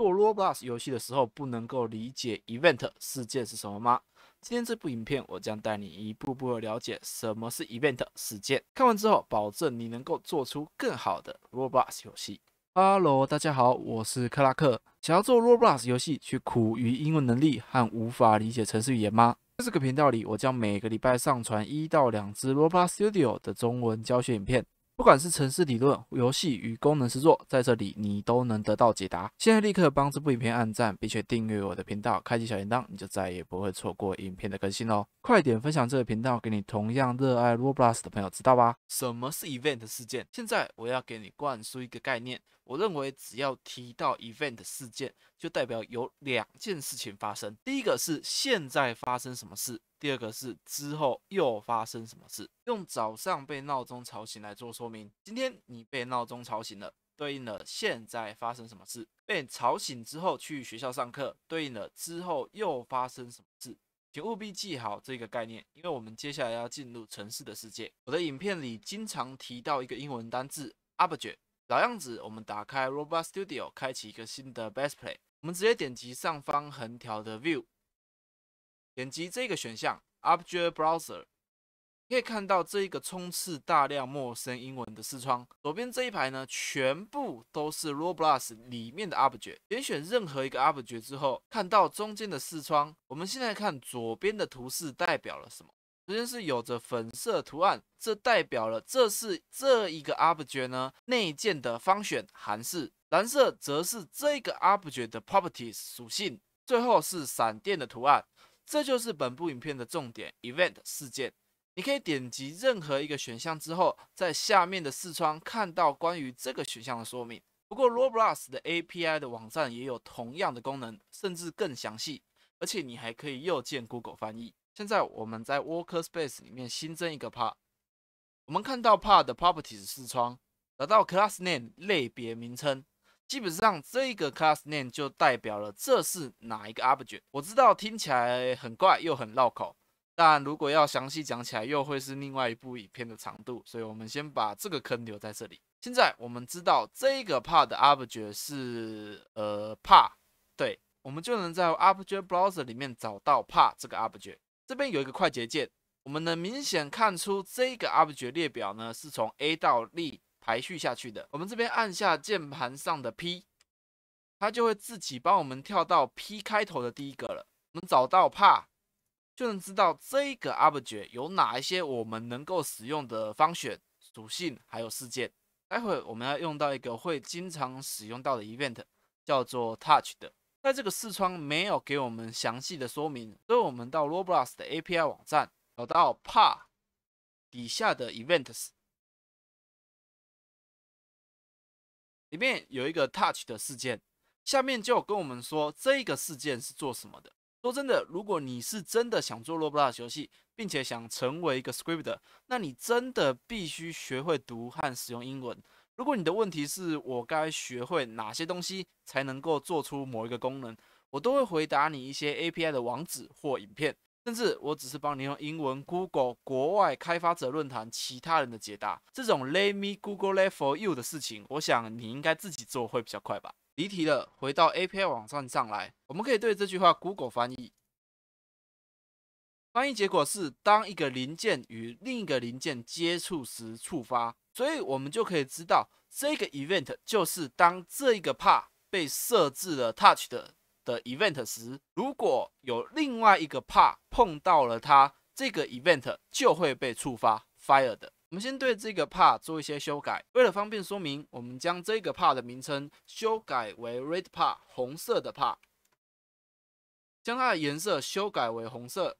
做 Roblox 游戏的时候不能够理解 event 事件是什么吗？今天这部影片我将带你一步步的了解什么是 event 事件。看完之后，保证你能够做出更好的 Roblox 游戏。Hello，大家好，我是克拉克。想要做 Roblox 游戏却苦于英文能力和无法理解程式语言吗？在这个频道里，我将每个礼拜上传一到两支 Roblox Studio 的中文教学影片。不管是城市理论、游戏与功能制作，在这里你都能得到解答。现在立刻帮这部影片按赞，并且订阅我的频道，开启小铃铛，你就再也不会错过影片的更新哦！快点分享这个频道，给你同样热爱 Roblox 的朋友知道吧。什么是 Event 事件？现在我要给你灌输一个概念。我认为，只要提到 event 事件，就代表有两件事情发生。第一个是现在发生什么事，第二个是之后又发生什么事。用早上被闹钟吵醒来做说明：，今天你被闹钟吵醒了，对应了现在发生什么事；，被吵醒之后去学校上课，对应了之后又发生什么事。请务必记好这个概念，因为我们接下来要进入城市的世界。我的影片里经常提到一个英文单字 o b j e c t 老样子，我们打开 Robo Studio，开启一个新的 Best Play。我们直接点击上方横条的 View，点击这个选项 Object Browser，可以看到这一个充斥大量陌生英文的视窗。左边这一排呢，全部都是 r o b l u s 里面的 Object。选选任何一个 Object 之后，看到中间的视窗。我们现在看左边的图示代表了什么。首先是有着粉色图案，这代表了这是这一个 object 呢内建的方选函数。蓝色则是这个 object 的 properties 属性。最后是闪电的图案，这就是本部影片的重点 event 事件。你可以点击任何一个选项之后，在下面的视窗看到关于这个选项的说明。不过 Roblox 的 API 的网站也有同样的功能，甚至更详细。而且你还可以右键 Google 翻译。现在我们在 Workspace 里面新增一个 Part，我们看到 Part 的 Properties 视窗，得到 Class Name 类别名称。基本上这个 Class Name 就代表了这是哪一个 Object。我知道听起来很怪又很绕口，但如果要详细讲起来，又会是另外一部影片的长度，所以我们先把这个坑留在这里。现在我们知道这个 Part 的 Object 是呃 Part，对，我们就能在 Object Browser 里面找到 Part 这个 Object。这边有一个快捷键，我们能明显看出这个 object 列表呢是从 A 到 D 排序下去的。我们这边按下键盘上的 P，它就会自己帮我们跳到 P 开头的第一个了。我们找到 P，就能知道这个 object 有哪一些我们能够使用的方选属性，还有事件。待会我们要用到一个会经常使用到的 event，叫做 touch 的。在这个视窗没有给我们详细的说明，所以我们到 Roblox 的 API 网站找到 Par 底下的 Events 里面有一个 Touch 的事件，下面就跟我们说这个事件是做什么的。说真的，如果你是真的想做 Roblox 游戏，并且想成为一个 Scripter，那你真的必须学会读和使用英文。如果你的问题是我该学会哪些东西才能够做出某一个功能，我都会回答你一些 API 的网址或影片，甚至我只是帮你用英文 Google 国外开发者论坛其他人的解答，这种 Let me Google that for you 的事情，我想你应该自己做会比较快吧。离题了，回到 API 网站上来，我们可以对这句话 Google 翻译，翻译结果是当一个零件与另一个零件接触时触发。所以我们就可以知道，这个 event 就是当这一个 part 被设置了 touch 的的 event 时，如果有另外一个 part 到了它，这个 event 就会被触发 fire 的。我们先对这个 part 做一些修改，为了方便说明，我们将这个 part 的名称修改为 red part 红色的 part，将它的颜色修改为红色，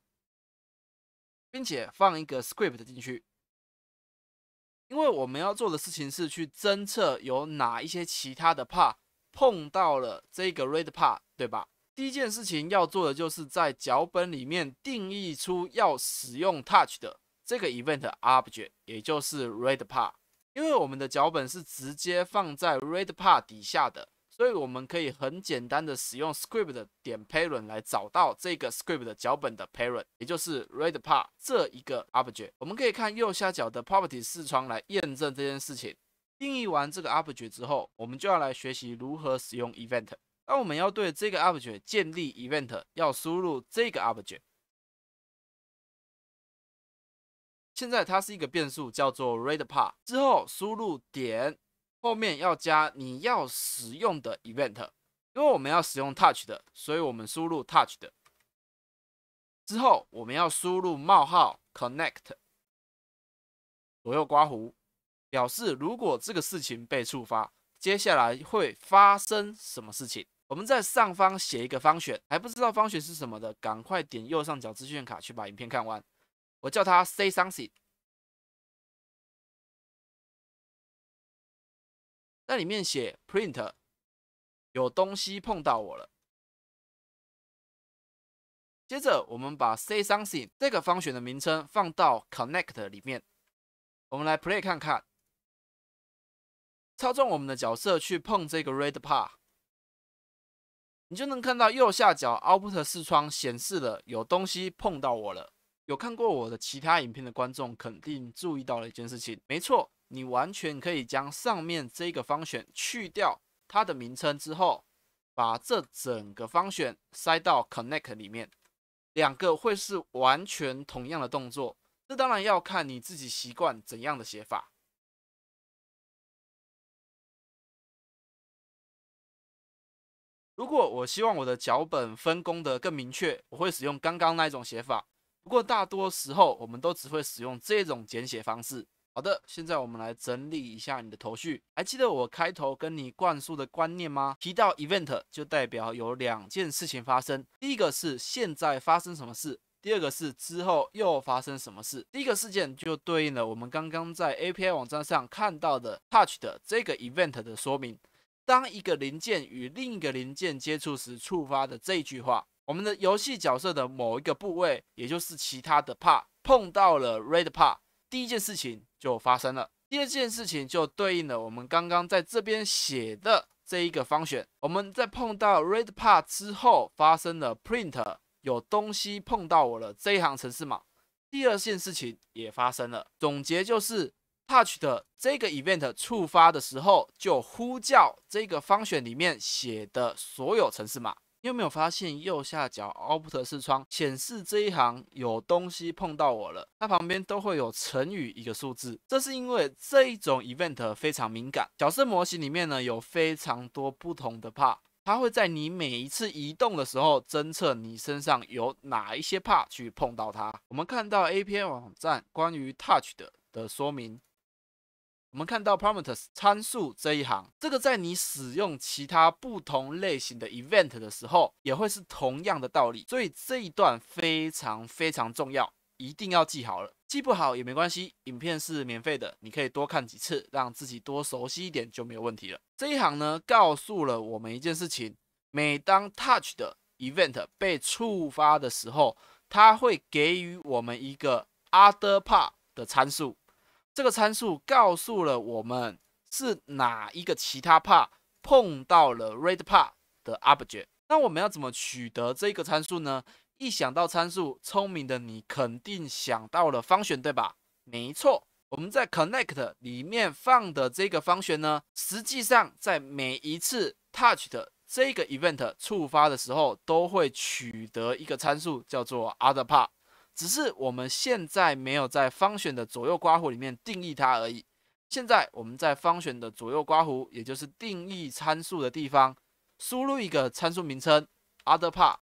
并且放一个 script 进去。因为我们要做的事情是去侦测有哪一些其他的 part 碰到了这个 red part，对吧？第一件事情要做的就是在脚本里面定义出要使用 touch 的这个 event object，也就是 red part，因为我们的脚本是直接放在 red part 底下的。所以我们可以很简单的使用 script 点 parent 来找到这个 script 的脚本的 parent，也就是 red part 这一个 object。我们可以看右下角的 property 视窗来验证这件事情。定义完这个 object 之后，我们就要来学习如何使用 event。那我们要对这个 object 建立 event，要输入这个 object。现在它是一个变数，叫做 red part。之后输入点。后面要加你要使用的 event，因为我们要使用 touch 的，所以我们输入 touch 的。之后我们要输入冒号 connect，左右刮胡，表示如果这个事情被触发，接下来会发生什么事情。我们在上方写一个方选，还不知道方选是什么的，赶快点右上角资讯卡去把影片看完。我叫它 say something。在里面写 print，有东西碰到我了。接着，我们把 say something 这个方选的名称放到 connect 里面。我们来 play 看看，操纵我们的角色去碰这个 red part，你就能看到右下角 output 视窗显示了有东西碰到我了。有看过我的其他影片的观众肯定注意到了一件事情，没错。你完全可以将上面这个方选去掉它的名称之后，把这整个方选塞到 connect 里面，两个会是完全同样的动作。这当然要看你自己习惯怎样的写法。如果我希望我的脚本分工的更明确，我会使用刚刚那一种写法。不过大多时候，我们都只会使用这种简写方式。好的，现在我们来整理一下你的头绪。还记得我开头跟你灌输的观念吗？提到 event 就代表有两件事情发生，第一个是现在发生什么事，第二个是之后又发生什么事。第一个事件就对应了我们刚刚在 API 网站上看到的 touch 的这个 event 的说明，当一个零件与另一个零件接触时触发的这句话。我们的游戏角色的某一个部位，也就是其他的 part，碰到了 red part。第一件事情就发生了，第二件事情就对应了我们刚刚在这边写的这一个方选。我们在碰到 red part 之后，发生了 print 有东西碰到我了这一行程式码。第二件事情也发生了。总结就是 touch 的这个 event 触发的时候，就呼叫这个方选里面写的所有程式码。你有没有发现右下角 o t p t 视窗显示这一行有东西碰到我了？它旁边都会有成语一个数字，这是因为这一种 event 非常敏感。角色模型里面呢有非常多不同的 part，它会在你每一次移动的时候，侦测你身上有哪一些 part 去碰到它。我们看到 A P P 网站关于 touch 的的说明。我们看到 parameters 参数这一行，这个在你使用其他不同类型的 event 的时候，也会是同样的道理。所以这一段非常非常重要，一定要记好了。记不好也没关系，影片是免费的，你可以多看几次，让自己多熟悉一点就没有问题了。这一行呢，告诉了我们一件事情：每当 touch 的 event 被触发的时候，它会给予我们一个 other part 的参数。这个参数告诉了我们是哪一个其他 part 碰到了 red part 的 object。那我们要怎么取得这个参数呢？一想到参数，聪明的你肯定想到了方选，对吧？没错，我们在 connect 里面放的这个方选呢，实际上在每一次 touched 这个 event 触发的时候，都会取得一个参数叫做 other part。只是我们现在没有在方选的左右刮弧里面定义它而已。现在我们在方选的左右刮弧，也就是定义参数的地方，输入一个参数名称 other part。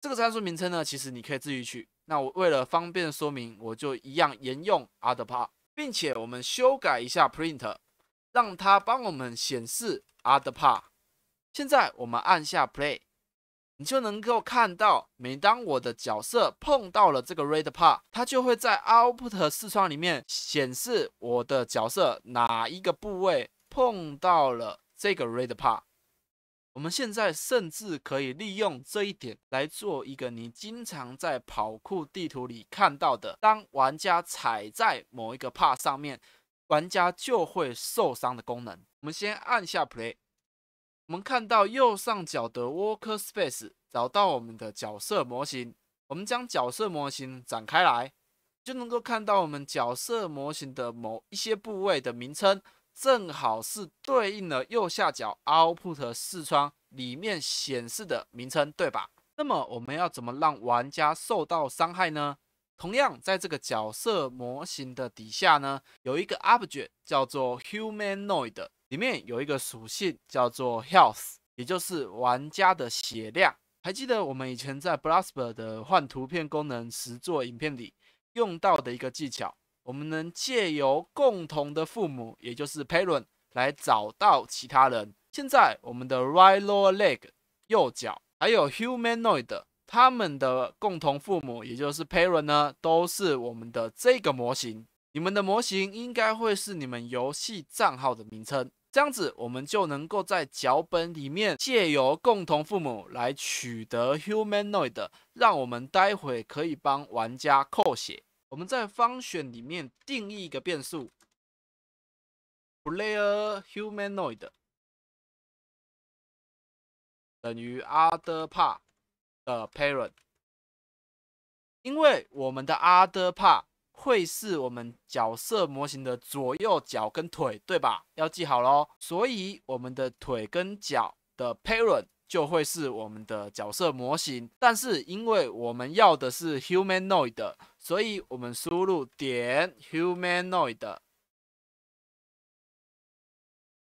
这个参数名称呢，其实你可以自己取。那我为了方便说明，我就一样沿用 other part，并且我们修改一下 print，让它帮我们显示 other part。现在我们按下 play。你就能够看到，每当我的角色碰到了这个 red part，它就会在 output 视窗里面显示我的角色哪一个部位碰到了这个 red part。我们现在甚至可以利用这一点来做一个你经常在跑酷地图里看到的，当玩家踩在某一个 part 上面，玩家就会受伤的功能。我们先按下 play。我们看到右上角的 Workspace，找到我们的角色模型。我们将角色模型展开来，就能够看到我们角色模型的某一些部位的名称，正好是对应了右下角 Output 视窗里面显示的名称，对吧？那么我们要怎么让玩家受到伤害呢？同样在这个角色模型的底下呢，有一个 Object 叫做 Humanoid。里面有一个属性叫做 health，也就是玩家的血量。还记得我们以前在 Blasper 的换图片功能时做影片里用到的一个技巧，我们能借由共同的父母，也就是 parent 来找到其他人。现在我们的 right lower leg 右脚，还有 humanoid 他们的共同父母，也就是 parent 呢，都是我们的这个模型。你们的模型应该会是你们游戏账号的名称。这样子，我们就能够在脚本里面借由共同父母来取得 humanoid，让我们待会可以帮玩家扣血。我们在方选里面定义一个变数 player humanoid 等于 other part 的 parent，因为我们的 other part。会是我们角色模型的左右脚跟腿，对吧？要记好喽。所以我们的腿跟脚的 parent 就会是我们的角色模型。但是因为我们要的是 humanoid，所以我们输入点 humanoid，我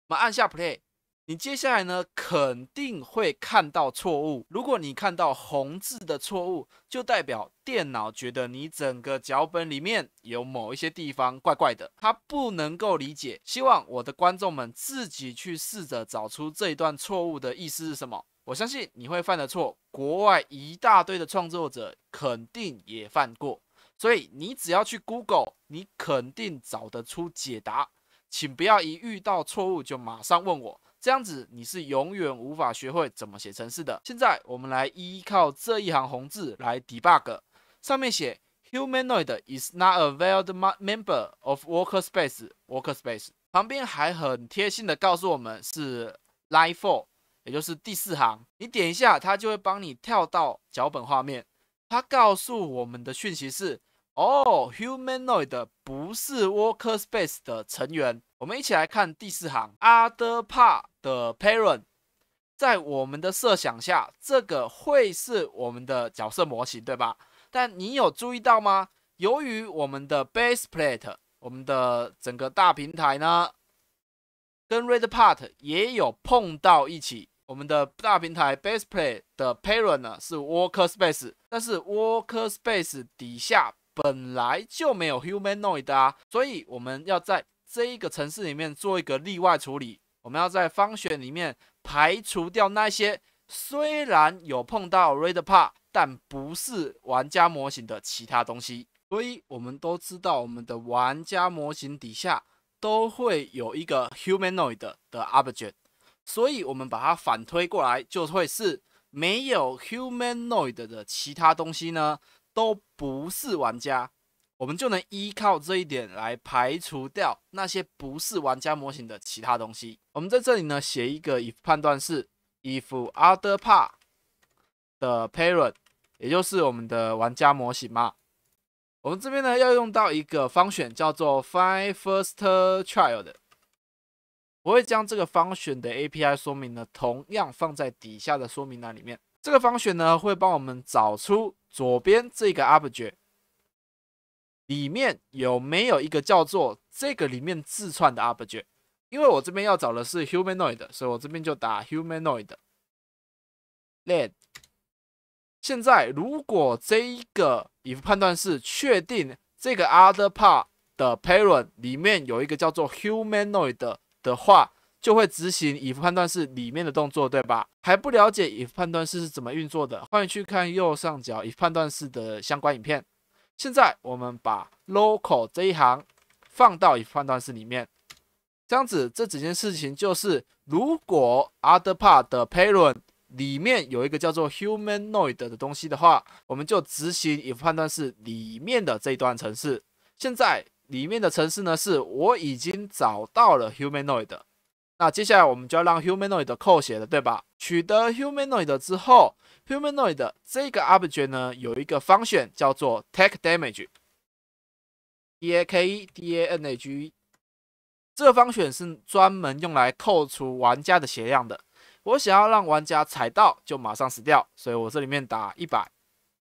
们按下 play。你接下来呢肯定会看到错误。如果你看到红字的错误，就代表电脑觉得你整个脚本里面有某一些地方怪怪的，它不能够理解。希望我的观众们自己去试着找出这一段错误的意思是什么。我相信你会犯的错，国外一大堆的创作者肯定也犯过，所以你只要去 Google，你肯定找得出解答。请不要一遇到错误就马上问我。这样子你是永远无法学会怎么写程式的。现在我们来依靠这一行红字来 debug，上面写 humanoid is not a valid member of workspace workspace，旁边还很贴心的告诉我们是 line four，也就是第四行。你点一下，它就会帮你跳到脚本画面。它告诉我们的讯息是。哦，humanoid 不是 workspace 的成员。我们一起来看第四行，other part 的 parent，在我们的设想下，这个会是我们的角色模型，对吧？但你有注意到吗？由于我们的 base plate，我们的整个大平台呢，跟 red part 也有碰到一起。我们的大平台 base plate 的 parent 呢是 workspace，但是 workspace 底下本来就没有 humanoid 啊，所以我们要在这一个城市里面做一个例外处理。我们要在方选里面排除掉那些虽然有碰到 radar part，但不是玩家模型的其他东西。所以我们都知道，我们的玩家模型底下都会有一个 humanoid 的 object，所以我们把它反推过来，就会是没有 humanoid 的其他东西呢。都不是玩家，我们就能依靠这一点来排除掉那些不是玩家模型的其他东西。我们在这里呢写一个 if 判断式，if other part 的 parent，也就是我们的玩家模型嘛。我们这边呢要用到一个方选，叫做 find first child。我会将这个方选的 API 说明呢，同样放在底下的说明栏里面。这个方选呢会帮我们找出。左边这个 object 里面有没有一个叫做这个里面自串的 object？因为我这边要找的是 humanoid 所以我这边就打 humanoid let 现在如果这个 if 判断是确定这个 other part 的 parent 里面有一个叫做 humanoid 的话。就会执行 if 判断式里面的动作，对吧？还不了解 if 判断式是怎么运作的，欢迎去看右上角 if 判断式的相关影片。现在我们把 local 这一行放到 if 判断式里面，这样子这几件事情就是：如果 other part 的 parent 里面有一个叫做 humanoid 的东西的话，我们就执行 if 判断式里面的这一段程式。现在里面的程式呢，是我已经找到了 humanoid。那接下来我们就要让 humanoid 扣血了，对吧？取得 humanoid 之后，humanoid 这个 object 呢有一个 function 叫做 take damage。d a k e d a n a g。这方选是专门用来扣除玩家的血量的。我想要让玩家踩到就马上死掉，所以我这里面打一百。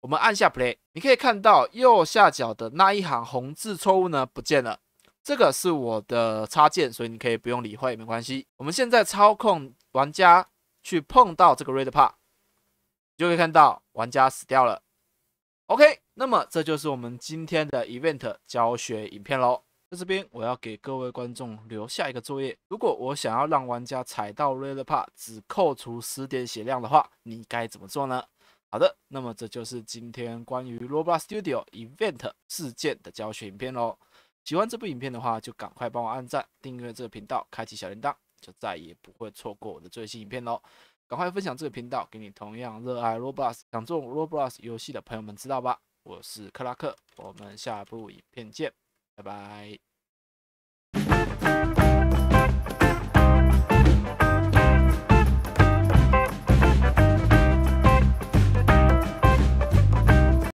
我们按下 play，你可以看到右下角的那一行红字错误呢不见了。这个是我的插件，所以你可以不用理会，没关系。我们现在操控玩家去碰到这个 red part，就可以看到玩家死掉了。OK，那么这就是我们今天的 event 教学影片喽。在这边，我要给各位观众留下一个作业：如果我想要让玩家踩到 red part 只扣除十点血量的话，你该怎么做呢？好的，那么这就是今天关于 Roblox Studio event 事件的教学影片喽。喜欢这部影片的话，就赶快帮我按赞、订阅这个频道、开启小铃铛，就再也不会错过我的最新影片喽！赶快分享这个频道，给你同样热爱 Roblox、想做 Roblox 游戏的朋友们知道吧？我是克拉克，我们下部影片见，拜拜！